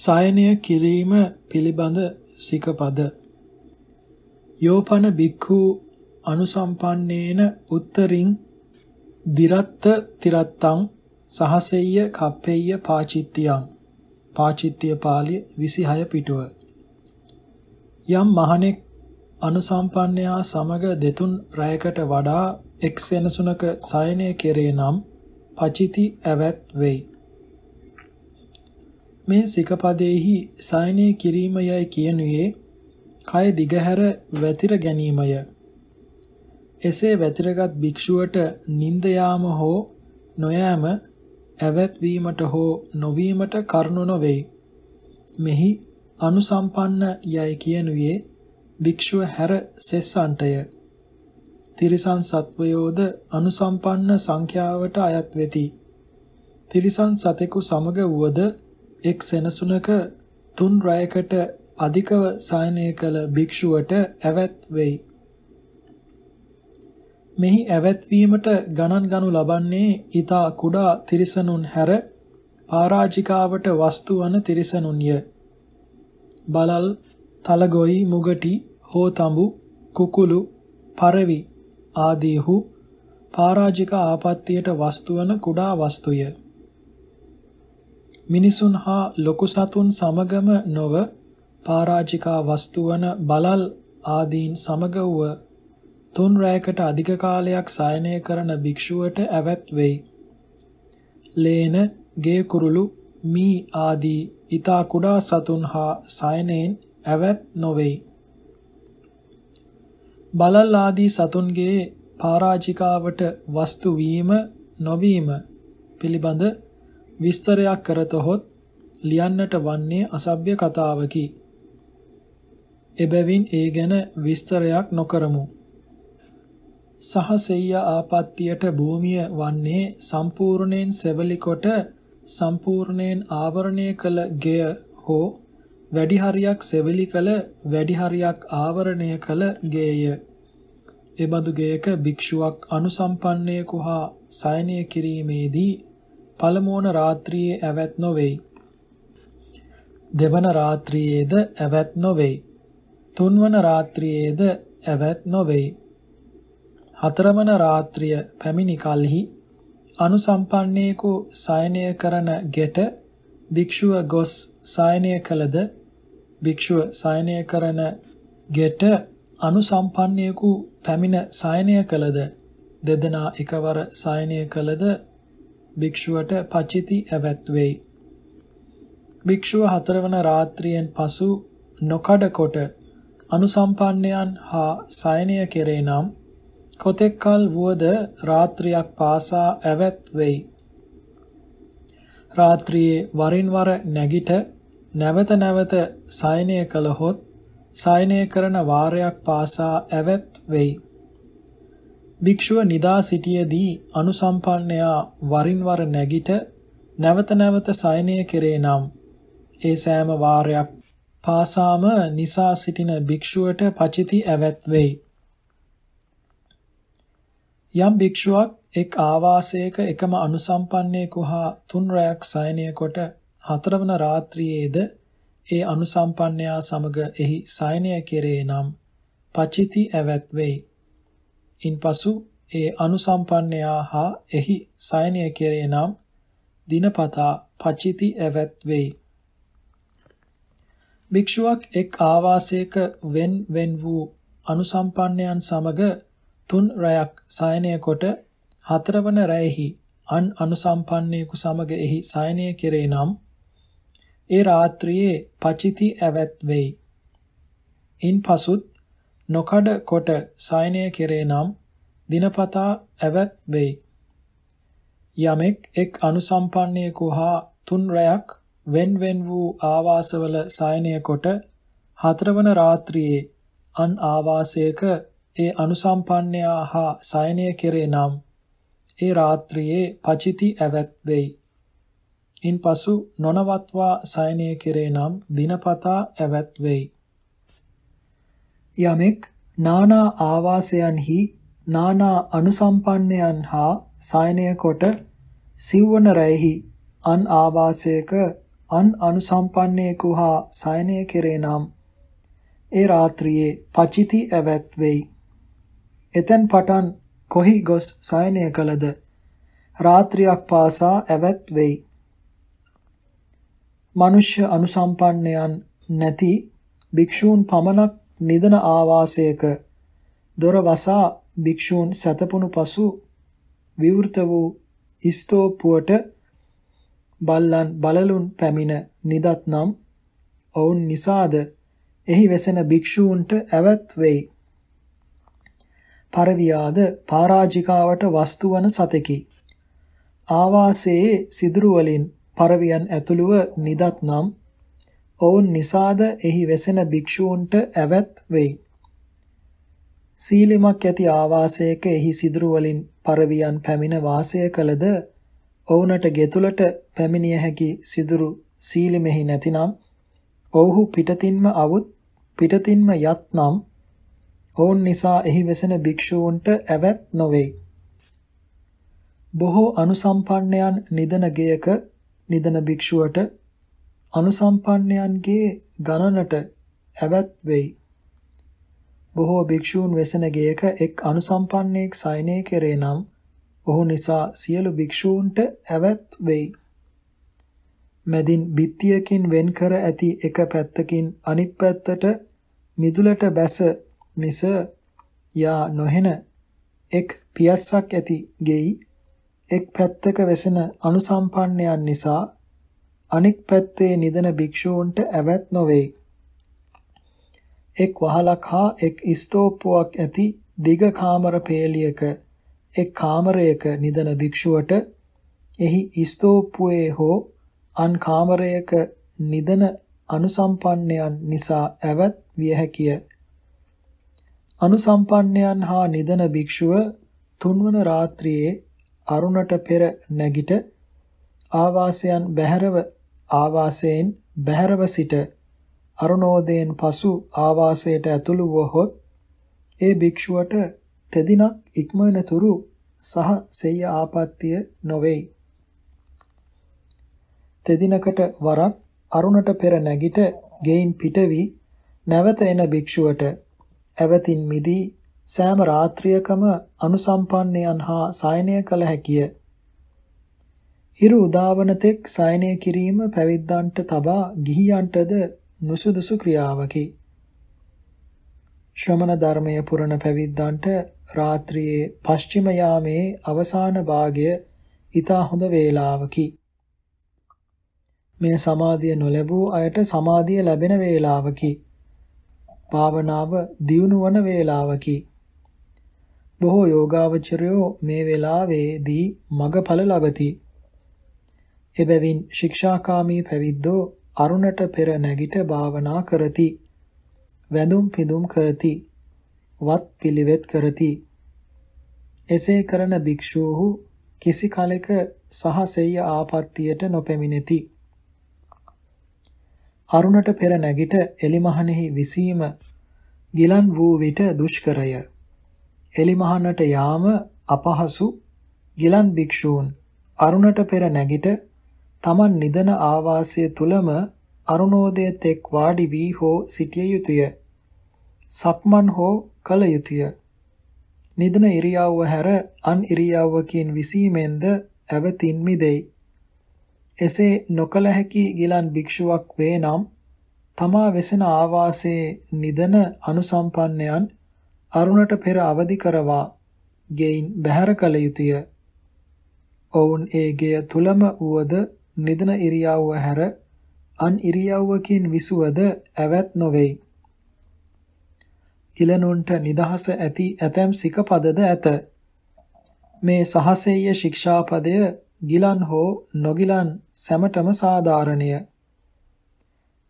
සයනය කිරීම පිළිබඳ සිකපද යෝපන බික්ඛු අනුසම්පන්නේන උත්තරින් දිරත්ත තිරත්තං සහසෙය්‍ය කප්පෙය්‍ය පාචිත්‍යං පාචිත්‍ය පාළිය 26 පිටුව යම් මහණෙක් අනුසම්පන්නයා සමග දෙතුන් රැයකට වඩා එක් සෙනසුනක සයනය කෙරේ නම් පචිති ඇවත් වෙයි මේ සිකපදෙහි සයනය කිරීම යයි කියනුයේ කය දිගහැර වැතිර ගැනීමය. එසේ වැතිරගත් භික්ෂුවට නිින්ද යාම හෝ නොයෑම ඇවැත් වීමට හෝ නොවීමට කරුණු නොවේ. මෙහි අනුසම්පන්න යයි කියනුවේ භික්ෂුව හැර සෙස්සන්ටය. තිරිසන් සත්වයෝද අනුසම්පන්න සංඛ්‍යාවට අයත් වෙති. තිරිසන් සතෙකු සමග වුවද එක් සෙනසුනක තුන් රැයකට අධිකව සායනය කළ භික්ෂුවට ඇවැත් වෙයි. මෙහි ඇවැත්වීමට ගණන් ගනු ලබන්නේ ඊතා කුඩා තිරිසනුන් හැර පරාජිකාවට වස්තු වන තිරිසනුන්ය. බලල්, තලගොයි, මුගටි, හෝතඹු, කුකුළු, පරවි ආදීහු පරාජික ආපත්‍යයට වස්තු වන කුඩා වස්තුය. මිනිසුන් හා ලොකු සතුන් සමගම නොව පරාජිකා වස්තු වන බලල් ආදීන් සමග වූ තුන් රැයකට අධික කාලයක් සයනය කරන භික්ෂුවට ඇවත් වෙයි. ලේන, ගේ කුරුළු, මී ආදී ඊතා කුඩා සතුන් හා සයනයෙන් ඇවත් නොවේයි. බලල් ආදී සතුන්ගේ පරාජිකාවට වස්තු වීම නොවීම පිළිබඳ විස්තරයක් කරතොත් ලියන්නට වන්නේ අසභ්‍ය කතාවකි. එබැවින් ඒ ගැන විස්තරයක් නොකරමු. සහසෙය්‍ය ආපත්‍යයට භූමිය වන්නේ සම්පූර්ණයෙන් සෙවලි කොට සම්පූර්ණයෙන් ආවරණය කළ ගෙය හෝ වැඩි හරියක් සෙවලි කළ වැඩි හරියක් ආවරණය කළ ගේය. එබඳු ගේයක භික්ෂුවක් අනුසම්පන්නයෙකු හා සයනය කිරීමේදී පළමුවන රාත්‍රියේ ඇවැත් නොවේයි. දෙවන රාත්‍රියේද ඇවැත් නොවේයි. තුන්වන රාත්‍රියේද ඇවැත් නොවේයි. හතරවන රාත්‍රිය පැමිණි කලෙහි අනුසම්පන්නේකු සයනය කරන ගෙට භික්ෂුව ගොස් සයනය කළද භික්ෂුව සයනය කරන ගෙට අනුසම්පන්නේකු පැමිණ සයනය කළද දෙදෙනා එකවර සයනය කළද භික්ෂුවට පචිති ඇවැත් වෙයි. භික්ෂුව හතරවන රාත්‍රියෙන් පසු නොකඩකොට අනුසම්පන්නයන් හා සයනය කෙරේ නම් කොතෙක් කල වුවද රාත්‍රියක් පාසා ඇවැත් වෙයි. රාත්‍රියේ වරින් වර නැගිට නැවත නැවත සයනය කළහොත් සයනය කරන වාරයක් පාසා ඇවැත් වෙයි. භික්ෂුව නිදා සිටියේදී අනුසම්පන්නයා වරින් වර නැගිට නැවත නැවත සයනය කෙරේ නම් ඒ සෑම වාරයක් පාසාම නිසා සිටින භික්ෂුවට පචිති ඇවැත් වෙයි. යම් භික්ෂුවක් එක් ආවාසයක එකම අනුසම්පන්නයෙකු හා තුන් රැයක් සයනය කොට හතරවන රාත්‍රියේද ඒ අනුසම්පන්නයා සමග එහි සයනය කෙරේ නම් පචිති ඇවැත් වෙයි. ඉන්පසු ඒ අනුසම්පන්නයා හා එහි සයනය කෙරේ නම් දිනපතා පචිති ඇවැත් වෙයි. භික්ෂුවක් එක් ආවාසයක wen wen වූ අනුසම්පන්නයන් සමග තුන් රැයක් සයනය කොට හතරවන රැයෙහි අන් අනුසම්පන්නයෙකු සමග එහි සයනය කෙරේ නම් ඒ රාත්‍රියේ පචිති ඇවැත් වෙයි. ඉන් පසුත් නොකඩ කොට සයනය කෙරේ නම් දිනපතා ඇවත් වෙයි. යමෙක් එක් අනුසම්පන්නයෙකු හා තුන් රැයක් wen wen වූ ආවාසවල සයනය කොට හතරවන රාත්‍රියේ අන් ආවාසයක ඒ අනුසම්පන්නයා හා සයනය කෙරේ නම් ඒ රාත්‍රියේ පචිති ඇවත් වෙයි. ඉන්පසු නොනවත්වා සයනය කෙරේ නම් දිනපතා ඇවත් වෙයි. යමෙක් නානා ආවාසයන්හි නානා අනුසම්පන්නයන් හා සයනය කොට සිව්වන රැයෙහි අන් ආවාසයක අන් අනුසම්පන්නයෙකු හා සයනය කෙරේ නම් ඒ රාත්‍රියේ පචිති ඇවැත් වෙයි. එතෙන් පටන් කොහි ගොස් සයනය කළද රාත්‍රියක් පාසා ඇවැත් වෙයි. මනුෂ්‍ය අනුසම්පන්නයන් නැති භික්ෂූන් පමණක් නිදන ආවාසයක දොර වසා භික්ෂූන් සැතපුණු පසු විවෘත වූ ස්තෝපුවට බල්ලන් බලලුන් පැමිණ නිදත් නම් ඔවුන් නිසාද එහි වැසෙන භික්ෂූන්ට ඇවත් වෙයි. පරවියාද පරාජිකාවට වස්තුවන සතෙකි. ආවාසයේ සිදුරු වලින් පරවියන් ඇතුළුව නිදත් නම් ඔවුන් නිසාද එහි වෙසෙන භික්ෂූන්ට ඇවැත් වෙයි. සීලිමක් ඇති ආවාසයක එහි සිදුරු වලින් පරවියන් පැමිණ වාසය කළද ඔවුන්ට ගෙතුලට පැමිණිය හැකි සිදුරු සීලිමෙහි නැතිනම් ඔව්හු පිටතින්ම අවුත් පිටතින්ම යත්නම් ඔවුන් නිසා එහි වෙසෙන භික්ෂූන්ට ඇවැත් නොවේ. බොහෝ අනුසම්පන්නයන් නිදන ගෙයක නිදන භික්ෂුවට අනුසම්පන්නයන්ගේ ගණනට ඇවත් වෙයි. බොහෝ භික්ෂූන් වෙසෙන ගේයක එක් අනුසම්පන්නයෙක් සයනය කෙරේ නම් ඔහු නිසා සියලු භික්ෂූන්ට ඇවත් වෙයි. මැදින් බිත්තියකින් වෙන් කර ඇති එක පැත්තකින් අනිත් පැත්තට මිදුලට බැස මිස යා නොහෙන එක් පියස්සක් ඇති ගෙයි එක් පැත්තක වෙසෙන අනුසම්පන්නයන් නිසා අනෙක් පැත්තේ නිදන භික්ෂූන්ට ඇවැත් නොවේ. එක් වහලක් හා එක් ස්තෝප්පුවක් ඇති දිග කාමර පේලියක එක් කාමරයක නිදන භික්ෂුවට එහි ස්තෝප්පුවේ හෝ අන් කාමරයක නිදන අනුසම්පන්නයන් නිසා ඇවත් විය හැකිය. අනුසම්පන්නයන් හා නිදන භික්ෂුව තුන්වන රාත්‍රියේ අරුණට පෙර නැගිට ආවාසයන් බැහැරව ආවාසයෙන් බැහැරව සිට අරුණෝදයෙන් පසු ආවාසයට ඇතුළු වහොත් ඒ භික්ෂුවට තෙදිනක් ඉක්මනතුරු සහ සෙය ආපත්‍ය නොවේයි. තෙදිනකට වරක් අරුණට පෙර නැගිට ගෙයින් පිටවි නැවත එන භික්ෂුවට ඇවතින් මිදී සෑම රාත්‍රියකම අනුසම්පන්නයන් හා සයනය කළ හැකිය. හිරු උදාවනතෙක් සයනය කිරීම පැවිද්දන්ට තබා ගිහියන්ටද නුසුදුසු ක්‍රියාවකි. ශ්‍රමණ ධර්මය පුරණ පැවිද්දන්ට රාත්‍රියේ පශ්චිම යාමේ අවසාන භාගය ඊතා හොඳ වේලාවකි. මේ සමාධිය නොලැබූ අයට සමාධිය ලැබෙන වේලාවකි. භාවනාව දියුණු වන වේලාවකි. බොහෝ යෝගාවචරයෝ මේ වෙලාවේදී මගඵල ලබති. එබැවින් ශික්ෂාකාමී පැවිද්දෝ අරුණට පෙර නැගිට භාවනා කරති. වැඳුම් පිදුම් කරති. වත් පිළිවෙත් කරති. එසේ කරන භික්ෂූහු කිසි කලෙක සහසෙය ආපත්තියට නොපැමිණෙති. අරුණට පෙර නැගිට එලිමහනෙහි විසීම ගිලන් වූ විට දුෂ්කරය. එලිමහනට යාම අපහසු ගිලන් භික්ෂූන් අරුණට පෙර නැගිට Taman නිදන ආවාසය තුලම අරුණෝදය තෙක් වාඩි වී හෝ සිටිය යුතුය. සක්මන් හෝ කල යුතුය. නිදන ඉරියව්ව හැර අන් ඉරියව්වකින් විසීමෙන්ද ඇවතින් මිදෙයි. එසේ නොකල හැකි ගිලන් භික්ෂුවක් වේ නම් තමා වෙසෙන ආවාසයේ නිදන අනුසම්පන්නයන් අරුණට පෙර අවදි කරවා ගෙයින් බැහැර කළ යුතුය. ඔවුන් ඒ ගෙය තුලම වුවද නිදන ඉරියව්ව හැර අන් ඉරියව්වකින් විසුවද ඇවත් නොවේයි. ඉලනුන්ට නිදහස ඇති ඇතැම් සිකපදද ඇත. මේ සහසෙය්‍ය ශික්ෂාපදය ගිලන් හෝ නොගිලන් සැමටම සාධාරණය.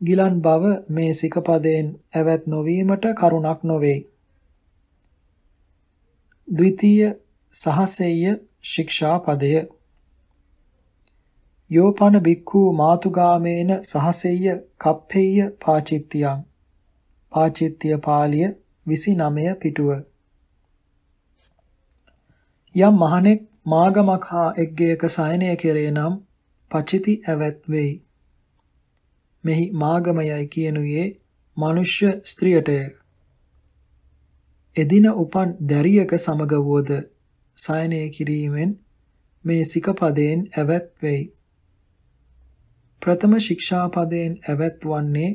ගිලන් බව මේ සිකපදයෙන් ඇවත් නොවීමට කරුණක් නොවේ. ද්විතීය සහසෙය්‍ය ශික්ෂාපදය යෝපන බික්ඛූ මාතුගාමේන සහසෙය්‍ය කප්පෙය්‍ය පාචිත්‍යං පාචිත්‍ය පාළිය 29 පිටුව යම් මහණෙක් මාගමක් හා එක්ගේක සයනය කෙරේ නම් පචිති ඇවත් වෙයි මෙහි මාගමයයි කියනුවේ මනුෂ්‍ය ස්ත්‍රියටය එදින උපන් දැරියක සමග වූද සයනය කිරීමෙන් මේ සිකපදයෙන් ඇවත් වෙයි ප්‍රථම ශික්ෂාපදයෙන් ඇවැත් වන්නේ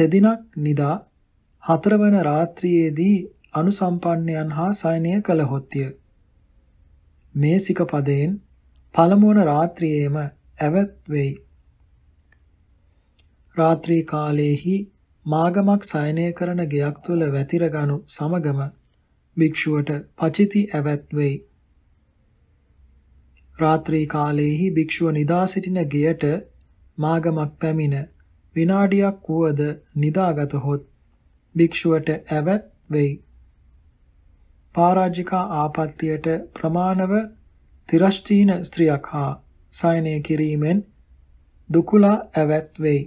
තෙදිනක් නිදා හතරවන රාත්‍රියේදී අනුසම්පන්නයන් හා සයනය කළහොත්ය. මේ සිකපදයෙන් පළමුවන රාත්‍රියේම ඇවැත් වෙයි. රාත්‍රී කාලයේහි මාගමක් සයනය කරන ගයක් තුළ වැතිරගනු සමගම භික්ෂුවට පචිති ඇවැත් වෙයි. රාත්‍රී කාලයේහි භික්ෂුව නිදා සිටින ගයට මාගමක් පැමිණ විනාඩියක් වුවද නිදාගතහොත් භික්ෂුවට ඇවත් වෙයි. පරාජිකා ආපත්‍යයට ප්‍රමාණව තිරස්චීන ස්ත්‍රියක් හා සයනය කිරීමෙන් දුකුලා ඇවත් වෙයි.